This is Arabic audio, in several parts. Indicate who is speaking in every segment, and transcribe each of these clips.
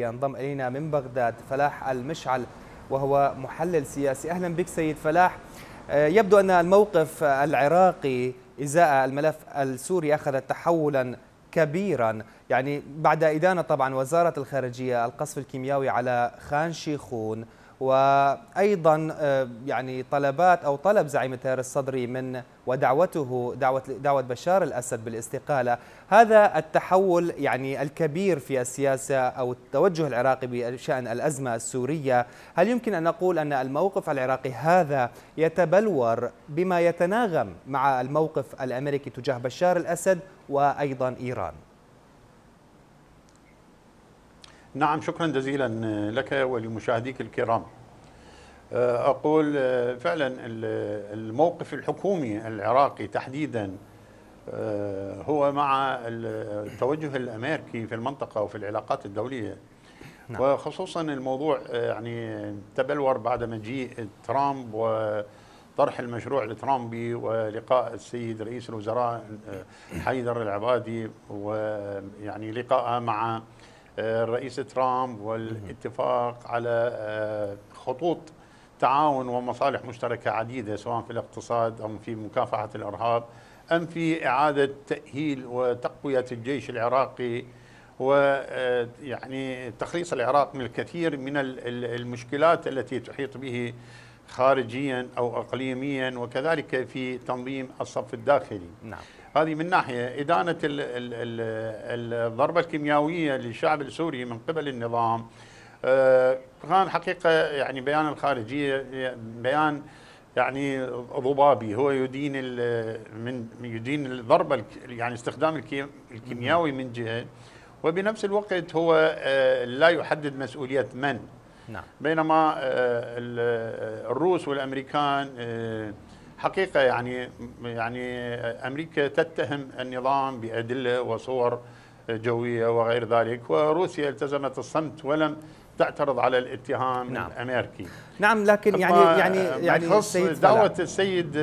Speaker 1: ينضم الينا من بغداد فلاح المشعل وهو محلل سياسي اهلا بك سيد فلاح آه، يبدو ان الموقف العراقي ازاء الملف السوري اخذ تحولا كبيرا يعني بعد ادانه طبعا وزاره الخارجيه القصف الكيميائي على خان شيخون وايضا آه، يعني طلبات او طلب زعيم التيار الصدري من ودعوته دعوه دعوه بشار الاسد بالاستقاله، هذا التحول يعني الكبير في السياسه او التوجه العراقي بشان الازمه السوريه، هل يمكن ان نقول ان الموقف العراقي هذا يتبلور بما يتناغم مع الموقف الامريكي تجاه بشار الاسد وايضا ايران؟
Speaker 2: نعم شكرا جزيلا لك ولمشاهديك الكرام آه، أقول آه، فعلا الموقف الحكومي العراقي تحديدا آه، هو مع التوجه الأمريكي في المنطقة وفي العلاقات الدولية نعم. وخصوصا الموضوع يعني تبلور بعد مجيء ترامب وطرح المشروع الترامبي ولقاء السيد رئيس الوزراء حيدر العبادي ويعني لقاء مع الرئيس ترامب والاتفاق على آه، خطوط تعاون ومصالح مشتركة عديدة سواء في الاقتصاد أو في مكافحة الإرهاب أم في إعادة تأهيل وتقوية الجيش العراقي ويعني آه، تخليص العراق من الكثير من المشكلات التي تحيط به خارجيا أو أقليميا وكذلك في تنظيم الصف الداخلي نعم. هذه من ناحية إدانة الضربة الكيميائية للشعب السوري من قبل النظام آه، كان حقيقة يعني بيان الخارجية بيان يعني ضبابي هو يدين من يدين الضربة يعني استخدام الكيميائي من جهة وبنفس الوقت هو آه، لا يحدد مسؤولية من نعم. بينما آه، الروس والأمريكان حقيقة يعني يعني أمريكا تتهم النظام بأدلة وصور جوية وغير ذلك وروسيا التزمت الصمت ولم تعترض على الاتهام نعم. الأمريكي
Speaker 1: نعم لكن يعني يعني يعني دعوة
Speaker 2: السيد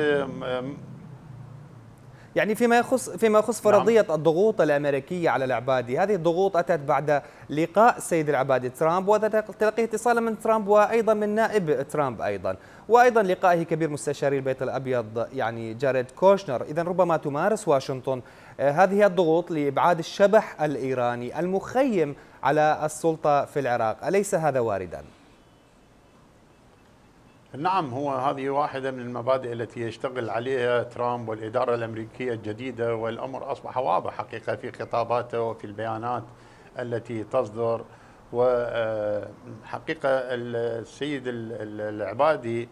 Speaker 2: يعني فيما يخص فيما
Speaker 1: يخص نعم. فرضيه نعم. الضغوط الامريكيه على العبادي، هذه الضغوط اتت بعد لقاء السيد العبادي ترامب وتلقيه اتصالا من ترامب وايضا من نائب ترامب ايضا، وايضا لقائه كبير مستشاري البيت الابيض يعني جاريد كوشنر، اذا ربما تمارس واشنطن آه، هذه الضغوط لابعاد الشبح الايراني المخيم على السلطه في العراق، اليس هذا واردا؟
Speaker 2: نعم هو هذه واحدة من المبادئ التي يشتغل عليها ترامب والإدارة الأمريكية الجديدة والأمر أصبح واضح حقيقة في خطاباته وفي البيانات التي تصدر وحقيقة آه، السيد العبادي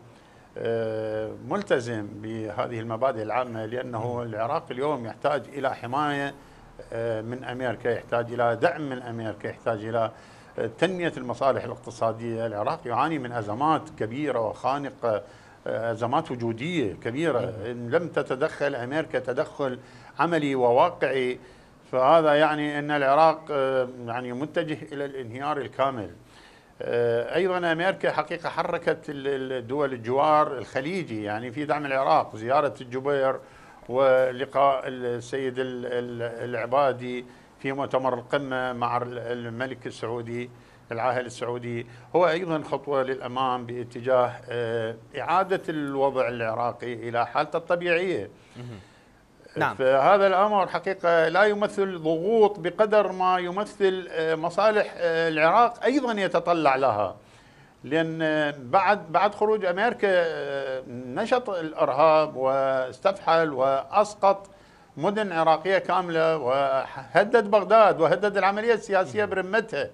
Speaker 2: آه، ملتزم بهذه المبادئ العامة لأنه العراق اليوم يحتاج إلى حماية آه، من أمريكا يحتاج إلى دعم من أمريكا يحتاج إلى تنمية المصالح الاقتصادية العراق يعاني من أزمات كبيرة وخانقة آه، أزمات وجودية كبيرة نعم. إن لم تتدخل أمريكا تدخل عملي وواقعي فهذا يعني أن العراق آه، يعني متجه إلى الانهيار الكامل آه، ايضا امريكا حقيقه حركت الدول الجوار الخليجي يعني في دعم العراق زياره الجبير ولقاء السيد العبادي في مؤتمر القمة مع الملك السعودي العاهل السعودي هو أيضا خطوة للأمام باتجاه آه، إعادة الوضع العراقي إلى حالته الطبيعية نعم. فهذا الأمر حقيقة لا يمثل ضغوط بقدر ما يمثل آه، مصالح آه، العراق أيضا يتطلع لها لأن بعد بعد خروج أمريكا نشط الإرهاب واستفحل وأسقط مدن عراقية كاملة وهدد بغداد وهدد العملية السياسية برمتها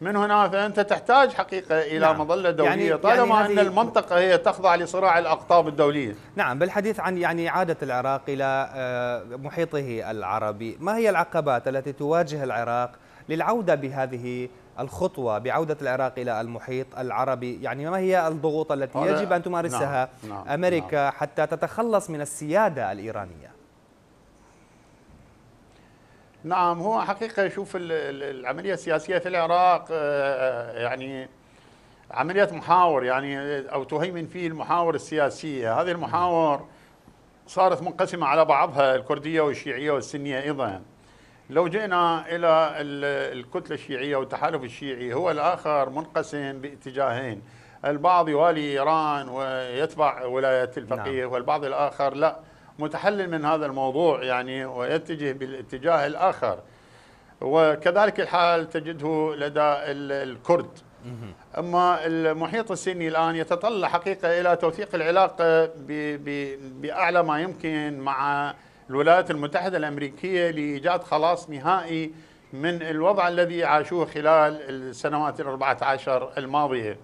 Speaker 2: من هنا فأنت تحتاج حقيقة إلى نعم. مظلة يعني- دولية يعني طالما يعني أن المنطقة هي تخضع
Speaker 1: لصراع الأقطاب الدولية نعم بالحديث عن يعني عادة العراق إلى آه، محيطه العربي ما هي العقبات التي تواجه العراق للعودة بهذه الخطوة بعودة العراق إلى المحيط العربي يعني ما هي الضغوط التي يجب أن تمارسها نعم. نعم. أمريكا نعم. حتى تتخلص من السيادة الإيرانية
Speaker 2: نعم هو حقيقة يشوف العملية السياسية في العراق آه، آه، يعني عملية محاور يعني آه، أو تهيمن فيه المحاور السياسية هذه المحاور صارت منقسمة على بعضها الكردية والشيعية والسنية أيضا لو جئنا إلى الكتلة الشيعية والتحالف الشيعي هو الآخر منقسم باتجاهين البعض يوالي إيران ويتبع ولاية الفقيه نعم. والبعض الآخر لا متحلل من هذا الموضوع يعني ويتجه بالاتجاه الآخر وكذلك الحال تجده لدى الكرد أما المحيط السني الآن يتطلع حقيقة إلى توثيق العلاقة بأعلى ما يمكن مع الولايات المتحدة الأمريكية لإيجاد خلاص نهائي من الوضع الذي عاشوه خلال السنوات الأربعة عشر الماضية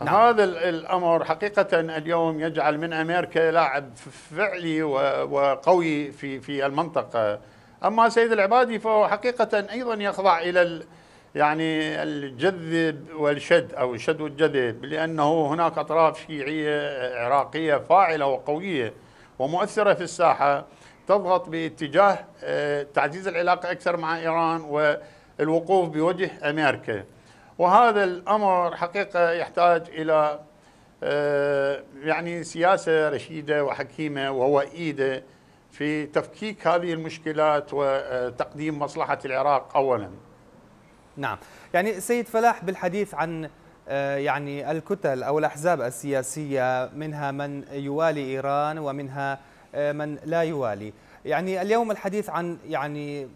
Speaker 2: نعم. هذا الامر حقيقه اليوم يجعل من امريكا لاعب فعلي وقوي في في المنطقه اما سيد العبادي فهو حقيقه ايضا يخضع الى يعني الجذب والشد او الشد والجذب لانه هناك اطراف شيعيه عراقيه فاعله وقويه ومؤثره في الساحه تضغط باتجاه آه، تعزيز العلاقه اكثر مع ايران والوقوف بوجه امريكا وهذا الأمر حقيقة يحتاج إلى آه، يعني سياسة رشيدة وحكيمة ووئيدة في تفكيك هذه المشكلات وتقديم مصلحة العراق أولا نعم
Speaker 1: يعني سيد فلاح بالحديث عن آه، يعني الكتل أو الأحزاب السياسية منها من يوالي إيران ومنها آه، من لا يوالي يعني اليوم الحديث عن يعني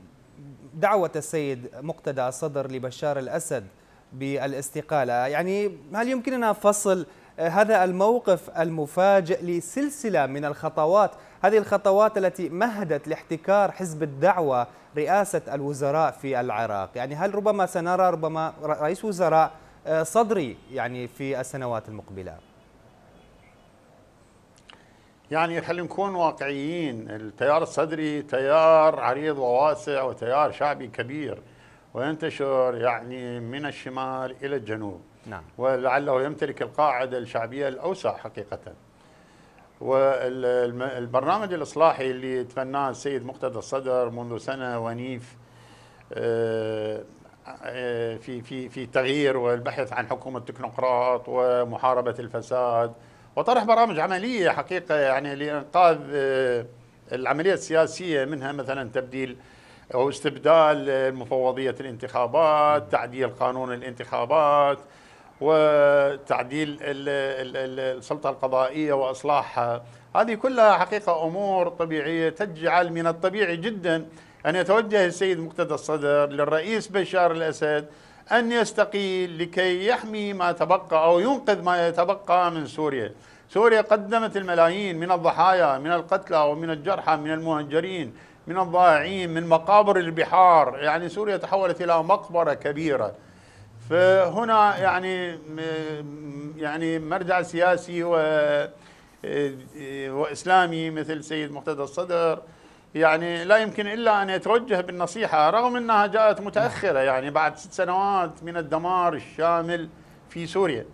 Speaker 1: دعوة السيد مقتدى الصدر لبشار الأسد بالاستقالة يعني هل يمكننا فصل آه، هذا الموقف المفاجئ لسلسلة من الخطوات هذه الخطوات التي مهدت لاحتكار حزب الدعوة رئاسة الوزراء في العراق يعني هل ربما سنرى ربما رئيس وزراء آه، صدري يعني في السنوات المقبلة
Speaker 2: يعني خلينا نكون واقعيين التيار الصدري تيار عريض وواسع وتيار شعبي كبير وينتشر يعني من الشمال إلى الجنوب نعم. ولعله يمتلك القاعدة الشعبية الأوسع حقيقة والبرنامج الإصلاحي اللي تبناه السيد مقتدى الصدر منذ سنة ونيف آه، في في في تغيير والبحث عن حكومة تكنوقراط ومحاربة الفساد وطرح برامج عملية حقيقة يعني لإنقاذ آه، العملية السياسية منها مثلا تبديل او استبدال مفوضيه الانتخابات، تعديل قانون الانتخابات وتعديل السلطه القضائيه واصلاحها، هذه كلها حقيقه امور طبيعيه تجعل من الطبيعي جدا ان يتوجه السيد مقتدى الصدر للرئيس بشار الاسد ان يستقيل لكي يحمي ما تبقى او ينقذ ما يتبقى من سوريا. سوريا قدمت الملايين من الضحايا من القتلى ومن الجرحى من المهجرين من الضائعين من مقابر البحار يعني سوريا تحولت إلى مقبرة كبيرة فهنا يعني يعني مرجع سياسي و واسلامي مثل سيد مقتدى الصدر يعني لا يمكن الا ان يتوجه بالنصيحه رغم انها جاءت متاخره يعني بعد ست سنوات من الدمار الشامل في سوريا.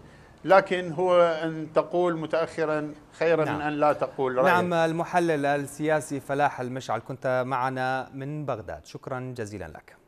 Speaker 2: لكن هو أن تقول متأخرا خيرا نعم. من أن لا تقول رأيك. نعم
Speaker 1: المحلل السياسي فلاح المشعل كنت معنا من بغداد شكرا جزيلا لك